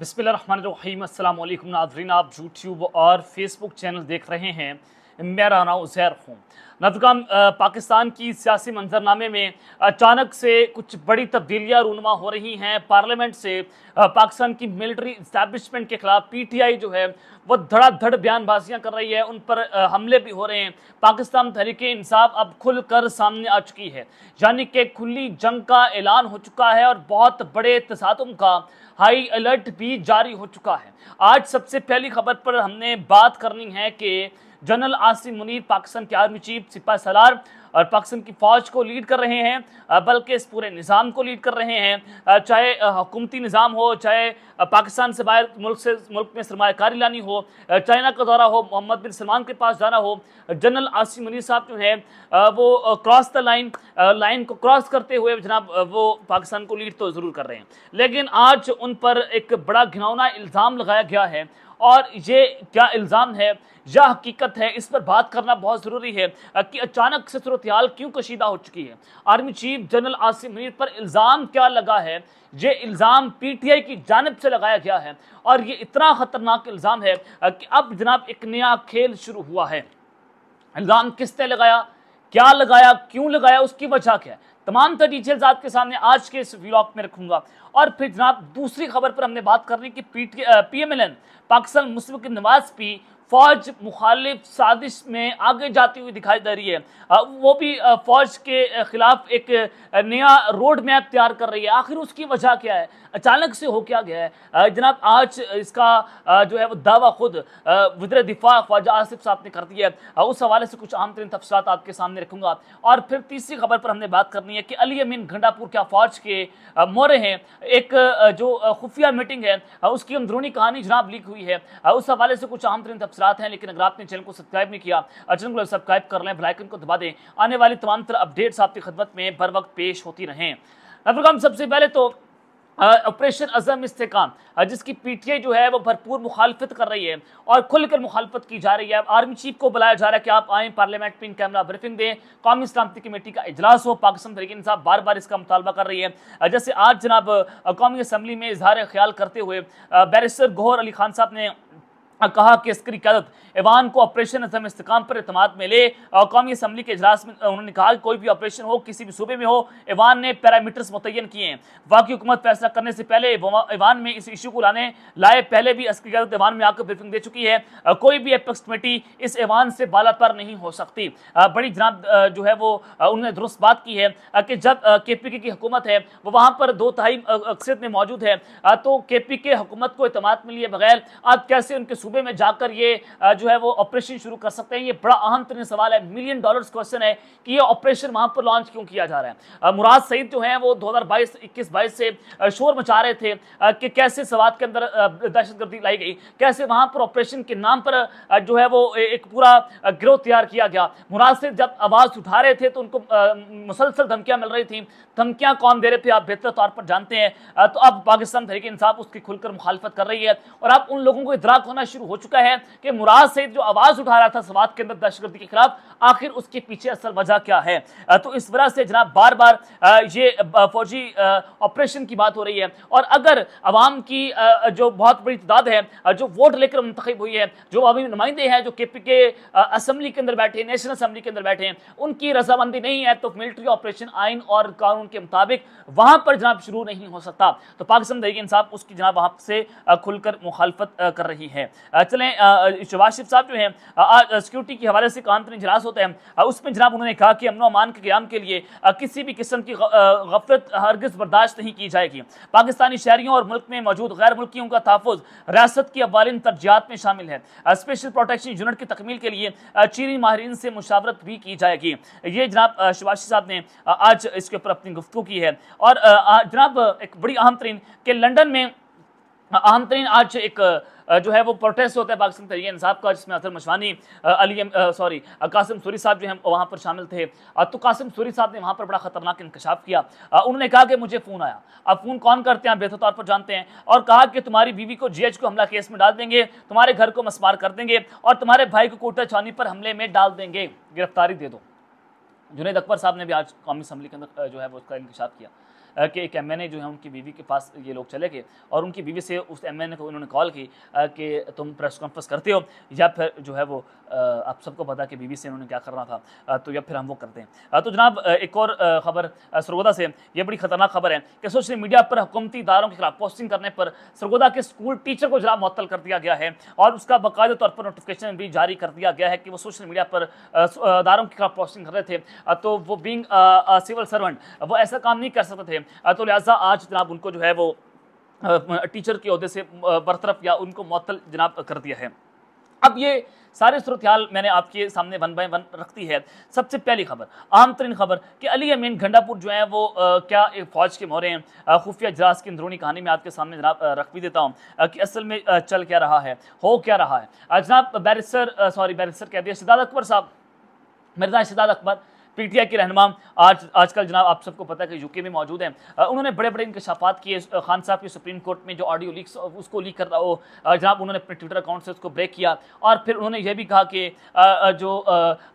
बिसमीम अल्लाम नाजरीन आप यूट्यूब और फेसबुक चैनल देख रहे हैं मैं राना उजैर हूँ नजगाम पाकिस्तान की सियासी मंजरनामे में अचानक से कुछ बड़ी तब्दीलियां रूनमा हो रही हैं पार्लियामेंट से पाकिस्तान की मिलिट्री इस्टेबलिशमेंट के खिलाफ पीटीआई जो है वो धड़ाधड़ बयानबाजियां कर रही है उन पर हमले भी हो रहे हैं पाकिस्तान तहरीक इंसाफ अब खुल कर सामने आ चुकी है यानी कि खुली जंग का ऐलान हो चुका है और बहुत बड़े तसादम का हाई अलर्ट भी जारी हो चुका है आज सबसे पहली खबर पर हमने बात करनी है कि जनरल आसिम मुनीर पाकिस्तान के आर्मी चीफ सिपा सलार और पाकिस्तान की फ़ौज को लीड कर रहे हैं बल्कि इस पूरे निज़ाम को लीड कर रहे हैं चाहे हुकूमती निज़ाम हो चाहे पाकिस्तान से बाहर मुल्क से मुल्क में सरमाकारी लानी हो चाइना का दौरा हो मोहम्मद बिन सलमान के पास जाना हो जनरल आसिम मुनीर साहब जो हैं वो क्रॉस द लाइन लाइन को क्रॉस करते हुए जनाब वो पाकिस्तान को लीड तो ज़रूर कर रहे हैं लेकिन आज उन पर एक बड़ा घिनौना इल्ज़ाम लगाया गया है और ये क्या इल्ज़ाम है या हकीकत है इस पर बात करना बहुत ज़रूरी है कि अचानक से सूरत हाल क्यों कशीदा हो चुकी है आर्मी चीफ जनरल आसिम मीर पर इल्ज़ाम क्या लगा है ये इल्ज़ाम पी टी आई की जानब से लगाया गया है और ये इतना ख़तरनाक इल्ज़ाम है कि अब जनाब एक नया खेल शुरू हुआ है इल्ज़ाम किसने लगाया क्या लगाया क्यों लगाया उसकी वजह क्या है तमाम तर डिटेल्स आपके सामने आज के इस व्लॉग में रखूंगा और फिर जनाब दूसरी खबर पर हमने बात करनी कि P M L N Pakistan Muslim की नवाज पी फौज मुखालिफ साजिश में आगे जाती हुई दिखाई दे रही है वो भी फौज के खिलाफ एक नया रोड मैप तैयार कर रही है आखिर उसकी वजह क्या है अचानक से हो क्या गया है जनाब आज इसका जो है वो दावा खुद वजर दिफा ख्वाजा आसिफ साहब ने कर दिया है उस हवाले से कुछ आम तरीन तफसलत आपके सामने रखूंगा और फिर तीसरी खबर पर हमने बात करनी है है कि अली अमीन घंडापुर के अफवाज के मोरे हैं एक जो खुफिया मीटिंग है उसकी अंदरूनी कहानी जनाब लीक हुई है उस हवाले से कुछ आम तरीन तबसरात हैं लेकिन अगर आपने चैनल को सब्सक्राइब नहीं किया चैनल को सब्सक्राइब कर लें ब्लाइकन को दबा दें आने वाली तमाम तरह अपडेट्स आपकी खदमत में बर वक्त पेश होती रहें अब सबसे पहले तो ऑपरेशन अजम इस्तेकाम जिसकी पीटीआई जो है वो भरपूर मुखालफत कर रही है और खुलकर मुखालफत की जा रही है आर्मी चीफ को बुलाया जा रहा है कि आप आएँ पार्लियामेंट में इन कैमरा ब्रीफिंग दें कौमी सलामती कमेटी का इजलास हो पाकिस्तान तरीके साहब बार बार इसका मुतालबा कर रही है जैसे आज जनाब कौमी असम्बली में इजहार ख्याल करते हुए बैरिस्टर गोहर अली खान साहब ने कहा कि अस्करी क्यादत ईवान को ऑपरेशन अजम इसकाम पर अहतम में ले कौमी असम्बली के अजलास में उन्होंने कहा कोई भी ऑपरेशन हो किसी भी सूबे में हो ईवान ने पैरामीटर्स मुतन किए हैं वाकई हुकूमत फैसला करने से पहले ईवान में इस इशू को लाने लाए पहले भी अस्करी क्यादत ईवान में आकर ब्रीफिंग दे चुकी है कोई भी एपेक्स कमेटी इस ईवान से बाला पर नहीं हो सकती बड़ी जनाब जो है वो उन्होंने दुरुस्त बात की है कि जब के पी के की हुकूमत है वो वहाँ पर दो तहाई अक्सर में मौजूद है तो के पी के हुकूमत को अतमाद में लिए बगैर आप कैसे उनके सूबे में जाकर ये जो है वो ऑपरेशन शुरू कर सकते हैं ये बड़ा अहम तरीन सवाल है मिलियन डॉलर्स क्वेश्चन है कि ये ऑपरेशन वहाँ पर लॉन्च क्यों किया जा रहा है मुराद सईद जो है वो दो हज़ार से शोर मचा रहे थे कि कैसे सवाल के अंदर दहशतगर्दी लाई गई कैसे वहाँ पर ऑपरेशन के नाम पर जो है वो एक पूरा गिरोह तैयार किया गया मुराद सईद जब आवाज़ उठा रहे थे तो उनको मुसलसल धमकियाँ मिल रही थी धमकियाँ कौन दे रहे थे आप बेहतर तौर पर जानते हैं तो अब पाकिस्तान तरीके इंसाफ उसकी खुलकर मुखालफत कर रही है और आप उन लोगों को इधराक होना शुरू शुरू हो चुका है कि मुराद सईद जो आवाज़ उठा रहा था सवाद के अंदर दहशतगर्दी के खिलाफ आखिर उसके पीछे असल वजह क्या है तो इस वजह से जनाब बार बार ये फौजी ऑपरेशन की बात हो रही है और अगर अवाम की जो बहुत बड़ी तादाद है जो वोट लेकर मुंतब हुई है जो अभी नुमाइंदे हैं जो के पी के असम्बली के अंदर बैठे नेशनल असम्बली के अंदर बैठे हैं उनकी रजामंदी नहीं है तो मिलिट्री ऑपरेशन आइन और कानून के मुताबिक वहां पर जनाब शुरू नहीं हो सकता तो पाकिस्तान तहरीक इंसाफ उसकी जनाब आपसे खुलकर मुखालफत कर रही है चलें शबाज शिफ साहब जो हैं सिक्योरिटी के हवाले से कानपुर इजलास होता है उसमें जनाब उन्होंने कहा कि अमन अमान के क्याम के लिए किसी भी किस्म की गफलत हरगज बर्दाश्त नहीं की जाएगी पाकिस्तानी शहरीों और मुल्क में मौजूद गैर मुल्कियों का तहफ़ रियासत की अवालिन तरजियात में शामिल है स्पेशल प्रोटेक्शन यूनिट की तकमील के लिए चीनी माहरीन से मुशावरत भी की जाएगी ये जनाब शिवाशी साहब ने आज इसके ऊपर अपनी गुफ्तु की है और जनाब एक बड़ी अहम तरीन के लंडन में अहम हाँ, तरीन आज एक जो है वो प्रोटेस्ट होता है पाकिस्तान तरीके इंसाब का जिसमें असर मशवानी अली सॉरी कासिम सूरी साहब जो है वहाँ पर शामिल थे तो कासिम सूरी साहब ने वहाँ पर बड़ा खतरनाक इंकशाफ किया उन्होंने कहा कि मुझे फ़ोन आया अब फ़ोन कौन करते हैं बेहतर तौर पर जानते हैं और कहा कि तुम्हारी बीवी को जी को हमला केस में डाल देंगे तुम्हारे घर को मसमार कर देंगे और तुम्हारे भाई को कोटा छानी पर हमले में डाल देंगे गिरफ्तारी दे दो जुनेद अकबर साहब ने भी आज कौमी असम्बली के अंदर जो है वो उसका इंकशाफ किया कि एक एम जो है उनकी बीवी के पास ये लोग चले गए और उनकी बीवी से उस एम को उन्होंने कॉल की कि तुम प्रेस कॉन्फ्रेंस करते हो या फिर जो है वो आप सबको पता कि बीवी से उन्होंने क्या करना था तो या फिर हम वो करते हैं तो जनाब एक और खबर सरगोदा से ये बड़ी खतरनाक खबर है कि सोशल मीडिया पर हुकूमती इदारों के खिलाफ पोस्टिंग करने पर सरगोदा के स्कूल टीचर को जनाब मुअल कर दिया गया है और उसका बाकायदा तौर पर नोटिफिकेशन भी जारी कर दिया गया है कि वो सोशल मीडिया पर इदारों के खिलाफ पोस्टिंग कर रहे थे तो वो बींग सिविल सर्वेंट वो ऐसा काम नहीं कर सकते थे तो लिहाजा आज जनाब उनको जो है वो टीचर के अहदे से बरतरफ या उनको मअतल जनाब कर दिया है अब ये सारे सूरत हाल मैंने आपके सामने वन बाय वन रखती है सबसे पहली खबर आम तरीन खबर कि अली अमीन घंडापुर जो है वो आ, क्या एक फ़ौज के मोहरे हैं खुफिया जराज की अंदरूनी कहानी में आपके सामने जनाब रख भी देता हूँ कि असल में चल क्या रहा है हो क्या रहा है जनाब बैरिस्टर सॉरी बैरिस्टर कह दिया शिदाद अकबर साहब मिर्जा शिदाद अकबर पीटीआई के रहनमा आज आजकल जनाब आप सबको पता है कि यूके में मौजूद हैं उन्होंने बड़े बड़े इंकशाफात किए खान साहब की सुप्रीम कोर्ट में जो ऑडियो लीक उसको लीक कर रहा हो जनाब उन्होंने अपने ट्विटर अकाउंट से उसको ब्रेक किया और फिर उन्होंने यह भी कहा कि जो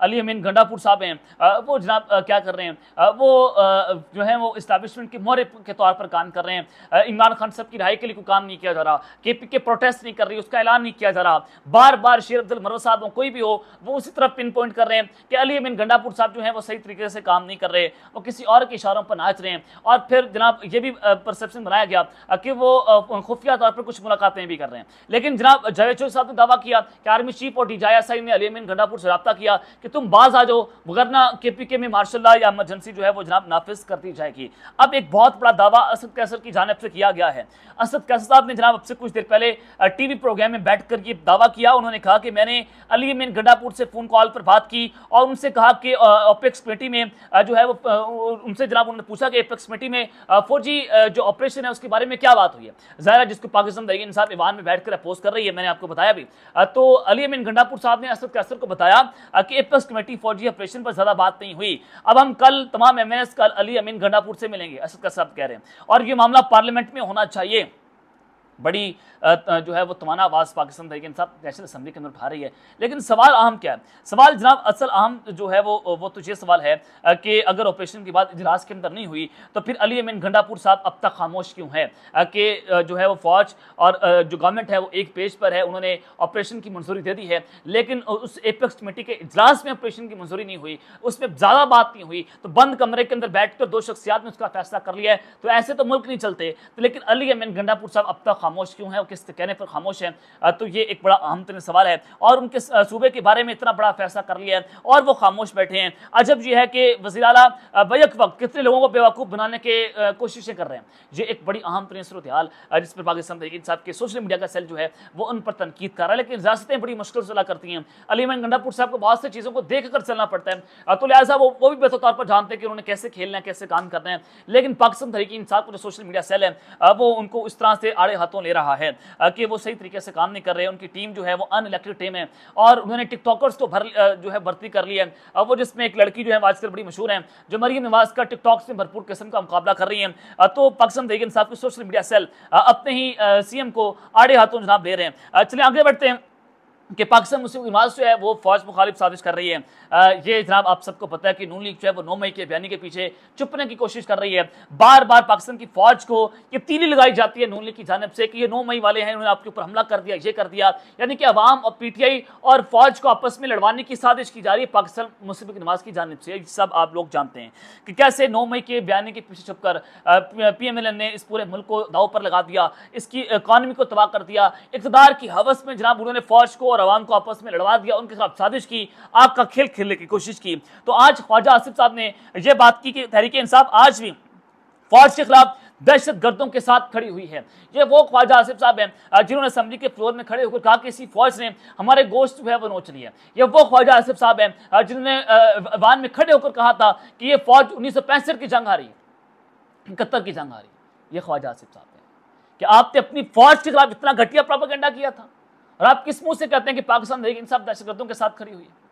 अली अमीन गंडापुर साहब हैं वो जनाब क्या कर रहे हैं वो जो है वो इस्टेब्लिशमेंट के मोहरे के तौर पर काम कर रहे हैं इमरान खान साहब की रहाई के लिए कोई काम नहीं किया जा रहा के पी के प्रोटेस्ट नहीं कर रही उसका ऐलान नहीं किया जा रहा बार बार शेर अब्दुल मरो साहब हो कोई भी हो वो उसी तरफ पिन पॉइंट कर रहे हैं कि अली अमीन गंडापुर साहब जो है वो सही तरीके से काम नहीं कर रहे वो किसी और के इशारों पर नाच रहे हैं और फिर जनाब ये भी परसेप्शन बनाया गया कि वो खुफिया तौर पर कुछ मुलाकातें भी कर रहे हैं लेकिन जनाब जावेद चौधरी साहब ने दावा किया कि आर्मी चीफ और डी आई ने अलीमिन घंटापुर से रबा किया कि तुम बाज आ जाओ वगरना के पी के में मार्शल या एमरजेंसी जो है वो जनाब नाफिज कर दी जाएगी अब एक बहुत बड़ा दावा असद कैसर की जानब से किया गया है असद कैसर साहब ने जनाब अब से कुछ देर पहले टीवी प्रोग्राम में बैठ कर ये दावा किया उन्होंने कहा कि मैंने अली अमीन गंडापुर से फ़ोन कॉल पर बात की और उनसे कहा कि ओपेक एपेक्स कमेटी में जो है वो उनसे जनाब उन्होंने पूछा कि एपेक्स कमेटी में फोर जो ऑपरेशन है उसके बारे में क्या बात हुई है ज़ाहिर है जिसको पाकिस्तान तरीके इंसाफ ईवान में बैठकर अपोज कर रही है मैंने आपको बताया भी तो अली अमीन गंडापुर साहब ने असद कैसर को बताया कि एपेक्स कमेटी फोर ऑपरेशन पर ज़्यादा बात नहीं हुई अब हम कल तमाम एम कल अली अमीन गंडापुर से मिलेंगे असद कैसर साहब कह रहे हैं और ये मामला पार्लियामेंट में होना चाहिए बड़ी जो है वो तमाना आवाज़ पाकिस्तान तरीके साहब नेशनल असम्बली के अंदर उठा रही है लेकिन सवाल अहम क्या है सवाल जनाब असल अहम जो है वो वो तो ये सवाल है कि अगर ऑपरेशन के बाद इजलास के अंदर नहीं हुई तो फिर अली अमीन घंडापुर साहब अब तक खामोश क्यों है कि जो है वो फौज और जो गवर्नमेंट है वो एक पेज पर है उन्होंने ऑपरेशन की मंजूरी दे दी है लेकिन उस एपेक्स कमेटी के इजलास में ऑपरेशन की मंजूरी नहीं हुई उसमें ज़्यादा बात नहीं हुई तो बंद कमरे के अंदर बैठकर दो शख्सियात ने उसका फैसला कर लिया है तो ऐसे तो मुल्क नहीं चलते तो लेकिन अली अमीन घंडापुर साहब अब तक खामोश क्यों है और किस कहने पर खामोश है तो ये एक बड़ा अहम तरीन सवाल है और उनके सूबे के बारे में इतना बड़ा फैसला कर लिया है और वो खामोश बैठे हैं अजब यह है कि वजी अला बैक वक्त कितने लोगों को बेवकूफ़ बनाने के कोशिशें कर रहे हैं ये एक बड़ी अहम तरीन सूरत हाल जिस पर पाकिस्तान तहरीक साहब के सोशल मीडिया का सेल जो है वो उन पर तनकीद कर रहा है लेकिन रियासतें बड़ी मुश्किल से अला करती हैं अलीमन गंडापुर साहब को बहुत सी चीज़ों को देख कर चलना पड़ता है तो लिहाजा वो वो भी बेहतर तौर पर जानते हैं कि उन्होंने कैसे खेलना है कैसे काम करना है लेकिन पाकिस्तान तहरीक इंसाफ को जो सोशल मीडिया सेल है वो उनको इस तरह से आड़े हाथों हाथों तो ले रहा है कि वो सही तरीके से काम नहीं कर रहे हैं उनकी टीम जो है वो अनइलेक्टेड टीम है और उन्होंने टिकटॉकर्स को तो भर जो है भर्ती कर ली है अब वो जिसमें एक लड़की जो है आजकल बड़ी मशहूर है जो मरीम नवाज का टिकटॉक्स में भरपूर किस्म का मुकाबला कर रही है तो पाकिस्तान तरीके इंसाफ की सोशल मीडिया सेल अपने ही सीएम को आड़े हाथों जनाब दे रहे हैं चले आगे बढ़ते हैं कि पाकिस्तान मुस्लिम नमाज जो है वो फौज मुखालिफ साजिश कर रही है आ, ये जनाब आप सबको पता है कि नून लीग जो है वो नौ मई के बयानी के पीछे चुपने की कोशिश कर रही है बार बार पाकिस्तान की फौज को ये तीली लगाई जाती है नून लीग की जानब से कि ये नौ मई वाले हैं उन्होंने आपके ऊपर हमला कर दिया ये कर दिया यानी कि अवाम और आई और फौज को आपस में लड़वाने की साजिश की जा रही है पाकिस्तान मुस्लिम नमाज की जानब से सब आप लोग जानते हैं कि कैसे नौ मई के बयानी के पीछे छुपकर पी एम एल एन ने इस पूरे मुल्क को दाव पर लगा दिया इसकी इकानमी को तबाह कर दिया इकतदार की हवस में जनाब उन्होंने फौज को और आवाम को आपस में लड़वा दिया उनके खिलाफ साजिश की आग का खेल खेलने की कोशिश की तो आज ख्वाजा आसिफ साहब ने यह बात की कि तहरीक इंसाफ आज भी फौज के खिलाफ दहशत गर्दों के साथ खड़ी हुई है ये वो ख्वाजा आसिफ साहब हैं जिन्होंने असम्बली के फ्लोर में खड़े होकर कहा कि इसी फौज ने हमारे गोश्त जो है वो नोच लिया ये वो ख्वाजा आसिफ साहब हैं जिन्होंने वान में खड़े होकर कहा था कि ये फौज उन्नीस की जंग हारी इकहत्तर की जंग हारी ये ख्वाजा आसिफ साहब हैं कि आपने अपनी फौज के खिलाफ इतना घटिया प्रोपागेंडा किया था और आप किस मुंह से कहते हैं कि पाकिस्तान तहरीक इंसाफ दहशतगर्दों के साथ खड़ी हुई है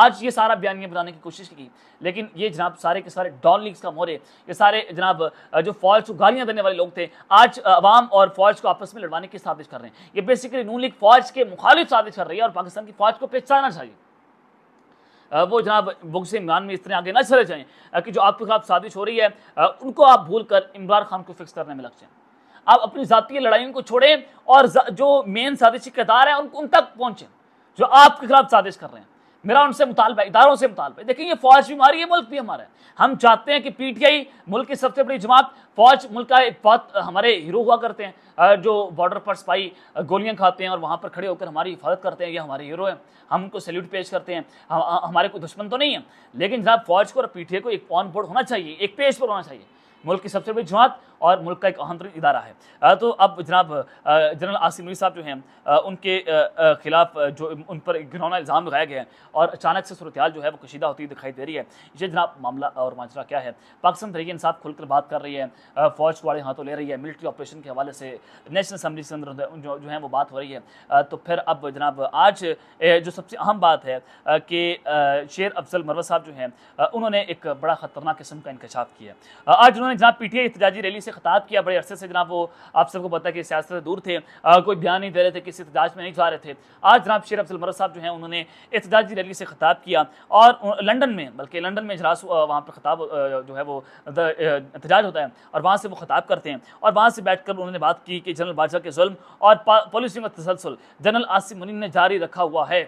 आज ये सारा बयान ये बनाने की कोशिश की लेकिन ये जनाब सारे के सारे डॉन लीग्स का मोरे ये सारे जनाब जो फौज को गालियां देने वाले लोग थे आज अवाम और फौज को आपस में लड़वाने की साजिश कर रहे हैं ये बेसिकली नू लीग फौज के मुखालिफ साजिश कर रही है और पाकिस्तान की फौज को पहचाना चाहिए वो जनाब बुक से इमरान में इस तरह आगे न चले जाएँ कि जो आपके खिलाफ साजिश हो रही है उनको आप भूल कर इमरान खान को फिक्स करने में लग जाए आप अपनी ज़ाती लड़ाइयों को छोड़ें और जो मेन साजिशी किरदार हैं उनको उन तक पहुँचें जो आपके खिलाफ साजिश कर रहे हैं मेरा उनसे मुतालबा इदारों से मुतालबा देखिए ये फौज भी हमारी है मुल्क भी हमारा है हम चाहते हैं कि पी टी आई मुल्क की सबसे बड़ी जमात फौज मुल्क का बहुत हमारे हीरो हुआ करते हैं जो बॉर्डर पर सिपाही गोलियां खाते हैं और वहाँ पर खड़े होकर हमारी हिफाजत करते हैं ये हमारे हीरो हैं हम उनको सैल्यूट पेश करते हैं हम, हमारे कोई दुश्मन तो नहीं है लेकिन जहाँ फौज को और पी टी आई को एक ऑन बोर्ड होना चाहिए एक पेज पर होना चाहिए मुल्क की सबसे बड़ी जमात और मुल्क का एक तरीन इदारा है तो अब जनाब जनरल आसिम नूरी साहब जो हैं उनके खिलाफ जो उन पर घिनौना इल्ज़ाम लगाया गया है और अचानक से सूरत जो है वो कशीदा होती दिखाई दे रही है ये जनाब मामला और माजरा क्या है पाकिस्तान तरीके इंसाफ खुलकर बात कर रही है फ़ौज को बड़े हाथों तो ले रही है मिलिट्री ऑपरेशन के हवाले से नेशनल असम्बली के अंदर जो है वो बात हो रही है तो फिर अब जनाब आज जो सबसे अहम बात है कि शेर अफजल मरवा साहब जो हैं उन्होंने एक बड़ा ख़तरनाक किस्म का इंकशाफ किया आज उन्होंने जनाब पी टी आई इतजाजी रैली से से खताब किया बड़े अरसे से जनाब वो आप सबको पता कि सियासत से दूर थे आ, कोई बयान नहीं दे रहे थे किसी एहतजाज में नहीं जा रहे थे आज जनाब शेर अफजल अब्दुलमर साहब जो है उन्होंने एहतजाजी रैली से खताब किया और लंडन में बल्कि लंडन में इजलास वहाँ पर खताब जो है वो एहतजाज होता है और वहाँ से वो खताब करते हैं और वहाँ से बैठ उन्होंने बात की कि जनरल बादशाह के जुल्म और पॉलिसियों का तसलसल जनरल आसिम मुनिम ने जारी रखा हुआ है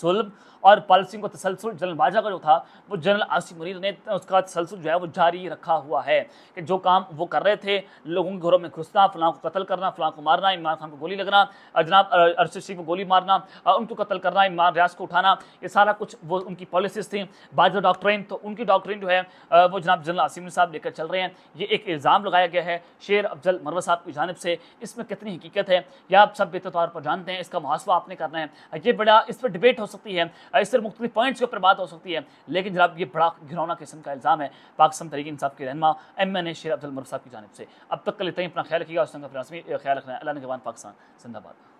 जुल्म और पाल सिंह को तसलसल जनरल बाजा का जो था वो जनरल आसिफ मुनीर ने उसका तसलसल जो है वो जारी रखा हुआ है कि जो काम वो कर रहे थे लोगों के घरों में घुसना फलां को कत्ल करना फलां को मारना इमरान खान को गोली लगना जनाब अरशद सिंह को गोली मारना उनको कत्ल करना इमरान रियाज को उठाना ये सारा कुछ वो उनकी पॉलिसीज थी बाजा डॉक्ट्रेन तो उनकी डॉक्ट्रेन जो है वो जनाब जनरल आसिम साहब लेकर चल रहे हैं ये एक इल्ज़ाम लगाया गया है शेर अफजल मरवा साहब की जानब से इसमें कितनी हकीकत है या आप सब बेहतर तौर पर जानते हैं इसका मुहासवा आपने करना है ये बड़ा इस पर डिबेट हो सकती है इससे मुख्तलि पॉइंट्स के ऊपर बात हो सकती है लेकिन जनाब ये बड़ा घिरौना किस्म का इल्ज़ाम है पाकिस्तान तरीके इंसाफ के रहनमा एम एन ए शेर अब्दुल मरफ साहब की जानब से अब तक कल इतना ही अपना ख्याल रखिएगा उस ख्याल रखना अल्लाह के पाकिस्तान जिंदाबाद